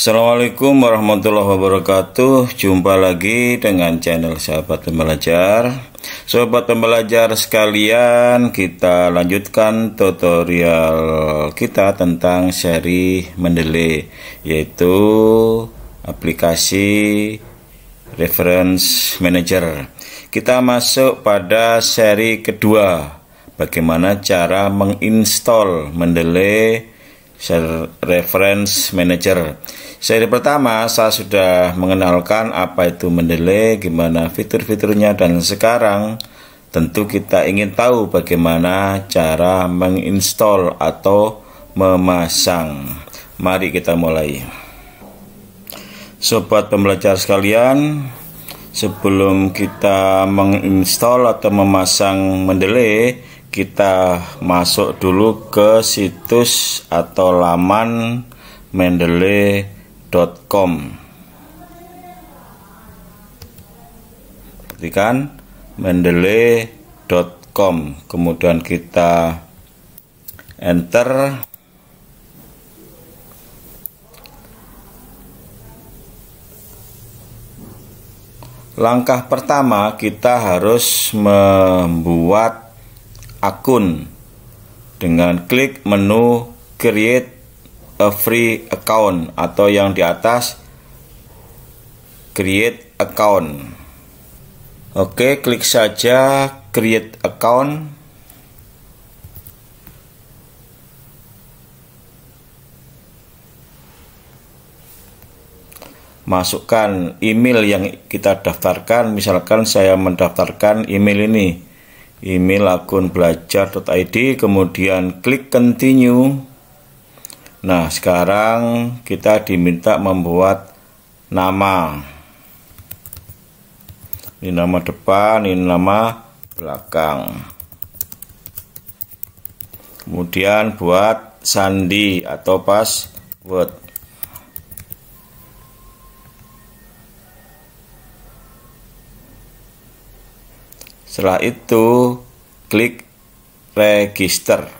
Assalamualaikum warahmatullahi wabarakatuh Jumpa lagi dengan channel Sahabat Pembelajar sahabat Pembelajar sekalian Kita lanjutkan tutorial kita tentang seri Mendele, Yaitu aplikasi Reference Manager Kita masuk pada seri kedua Bagaimana cara menginstall Mendele Reference Manager Seri pertama saya sudah mengenalkan apa itu Mendele, gimana fitur-fiturnya dan sekarang tentu kita ingin tahu bagaimana cara menginstall atau memasang. Mari kita mulai. Sobat pembelajar sekalian, sebelum kita menginstall atau memasang Mendele, kita masuk dulu ke situs atau laman Mendeley mendes.com Perhatikan mendele.com kemudian kita enter Langkah pertama kita harus membuat akun dengan klik menu create a free account atau yang di atas create account. Oke, klik saja create account. Masukkan email yang kita daftarkan. Misalkan saya mendaftarkan email ini. Email akun belajar.id kemudian klik continue. Nah, sekarang kita diminta membuat nama. Ini nama depan, ini nama belakang. Kemudian buat sandi atau password. Setelah itu klik register.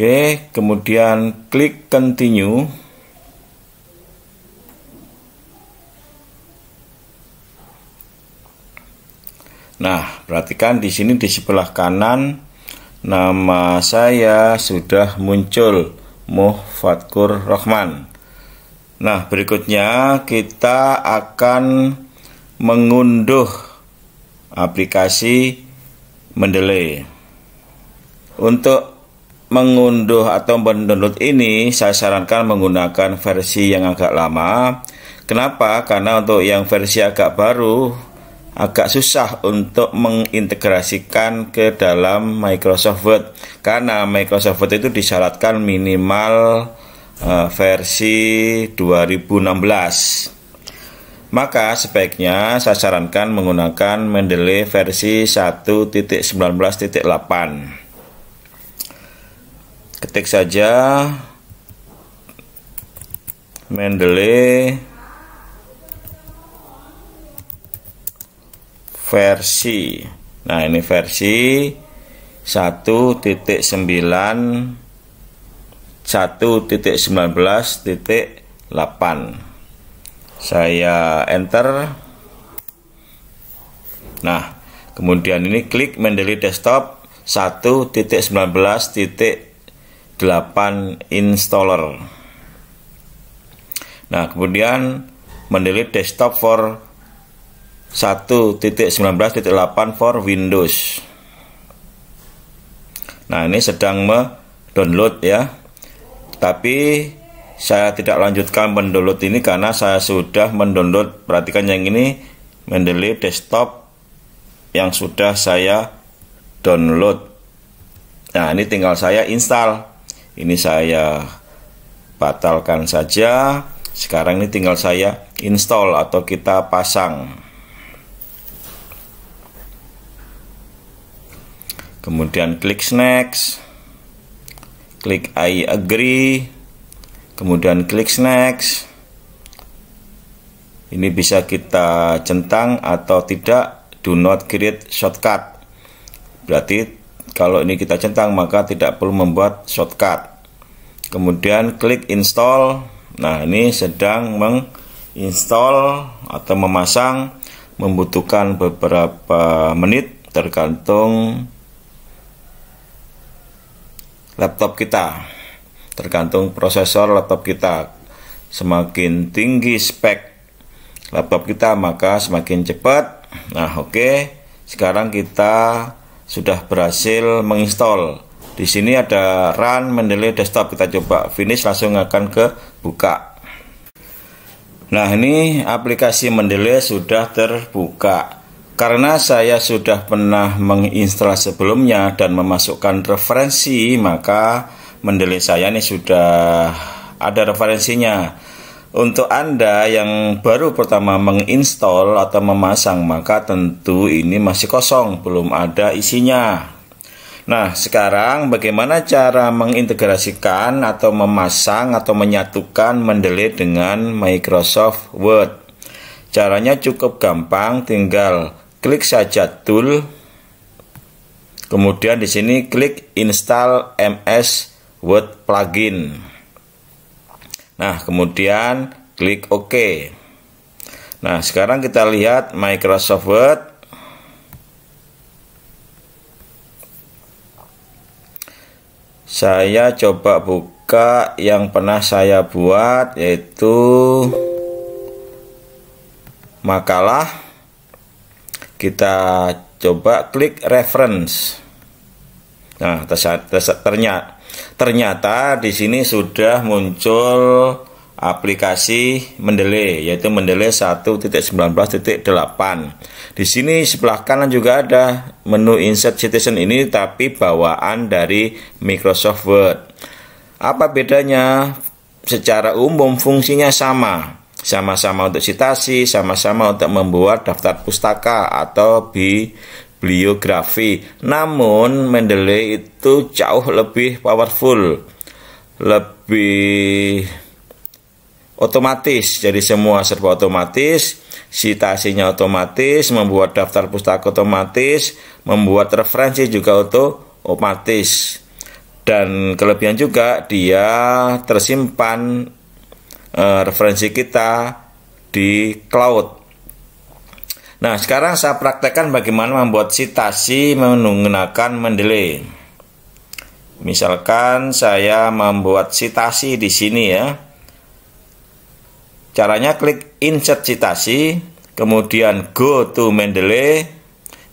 Oke, kemudian klik continue. Nah, perhatikan di sini di sebelah kanan nama saya sudah muncul Muhfadkur Rahman. Nah, berikutnya kita akan mengunduh aplikasi Mendeley. Untuk mengunduh atau mendownload ini saya sarankan menggunakan versi yang agak lama. Kenapa? Karena untuk yang versi agak baru agak susah untuk mengintegrasikan ke dalam Microsoft Word karena Microsoft Word itu disyaratkan minimal uh, versi 2016. Maka sebaiknya saya sarankan menggunakan Mendeley versi 1.19.8 ketik saja Mendele versi nah ini versi 1.9 1.19.8 saya enter nah kemudian ini klik Mendeley desktop 1.19.8 8 installer. Nah, kemudian mendelete desktop for 1.19.8 for Windows. Nah, ini sedang mendownload ya. Tapi saya tidak lanjutkan mendownload ini karena saya sudah mendownload. Perhatikan yang ini mendelete desktop yang sudah saya download. Nah, ini tinggal saya install ini saya batalkan saja sekarang ini tinggal saya install atau kita pasang kemudian klik next klik I agree kemudian klik next ini bisa kita centang atau tidak do not create shortcut berarti kalau ini kita centang maka tidak perlu membuat shortcut. Kemudian klik install. Nah, ini sedang menginstall atau memasang membutuhkan beberapa menit tergantung laptop kita. Tergantung prosesor laptop kita. Semakin tinggi spek laptop kita maka semakin cepat. Nah, oke. Okay. Sekarang kita sudah berhasil menginstall di sini ada run Mendeley desktop kita coba finish langsung akan ke buka nah ini aplikasi Mendeley sudah terbuka karena saya sudah pernah menginstal sebelumnya dan memasukkan referensi maka Mendeley saya ini sudah ada referensinya untuk Anda yang baru pertama menginstall atau memasang, maka tentu ini masih kosong, belum ada isinya. Nah, sekarang bagaimana cara mengintegrasikan atau memasang atau menyatukan mendelete dengan Microsoft Word? Caranya cukup gampang, tinggal klik saja tool. Kemudian di sini klik install MS Word plugin. Nah, kemudian klik OK. Nah, sekarang kita lihat Microsoft Word. Saya coba buka yang pernah saya buat yaitu makalah. Kita coba klik reference. Nah, ternyata ternyata di sini sudah muncul aplikasi Mendele yaitu Mendele 1.19.8. Di sini sebelah kanan juga ada menu Insert Citizen ini tapi bawaan dari Microsoft Word. Apa bedanya? Secara umum fungsinya sama. Sama-sama untuk citasi, sama-sama untuk membuat daftar pustaka atau bi bibliografi. Namun Mendeley itu jauh lebih powerful, lebih otomatis. Jadi semua serba otomatis, citasinya otomatis, membuat daftar pustaka otomatis, membuat referensi juga otomatis. Dan kelebihan juga dia tersimpan eh, referensi kita di cloud Nah, sekarang saya praktekkan bagaimana membuat citasi menggunakan Mendeley. Misalkan saya membuat citasi di sini ya. Caranya klik insert citasi, kemudian go to Mendeley.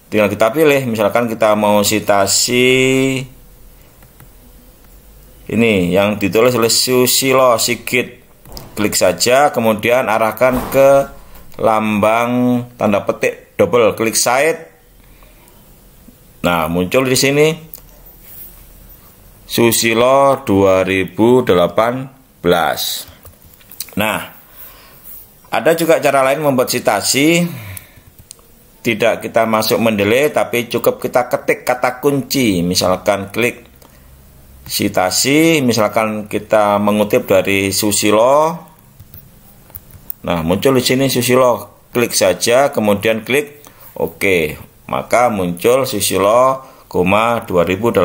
Tinggal kita pilih, misalkan kita mau citasi ini yang ditulis oleh Susilo Sigit. Klik saja, kemudian arahkan ke lambang tanda petik double klik side Nah, muncul di sini Susilo 2018. Nah, ada juga cara lain membuat citasi tidak kita masuk mendele, tapi cukup kita ketik kata kunci misalkan klik citasi. misalkan kita mengutip dari Susilo Nah, muncul di sini Susilo. Klik saja, kemudian klik OK. Maka muncul Susilo, 2018.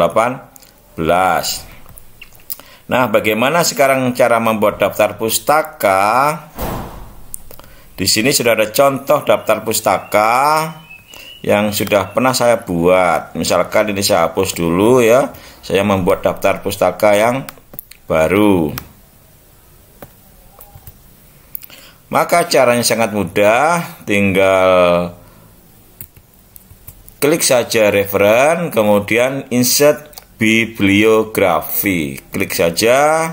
Nah, bagaimana sekarang cara membuat daftar pustaka? Di sini sudah ada contoh daftar pustaka yang sudah pernah saya buat. Misalkan ini saya hapus dulu ya. Saya membuat daftar pustaka yang baru. Maka caranya sangat mudah, tinggal klik saja referen, kemudian insert bibliografi. Klik saja,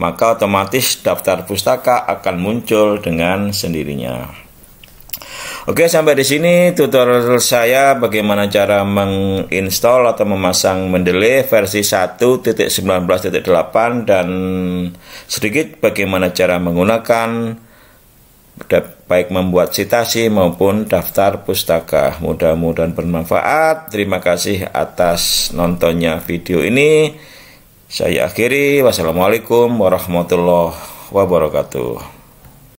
maka otomatis daftar pustaka akan muncul dengan sendirinya. Oke, sampai di sini tutorial saya bagaimana cara menginstall atau memasang Mendeley versi 1.19.8 dan sedikit bagaimana cara menggunakan baik membuat citasi maupun daftar pustaka. Mudah-mudahan bermanfaat. Terima kasih atas nontonnya video ini. Saya akhiri. Wassalamualaikum warahmatullahi wabarakatuh.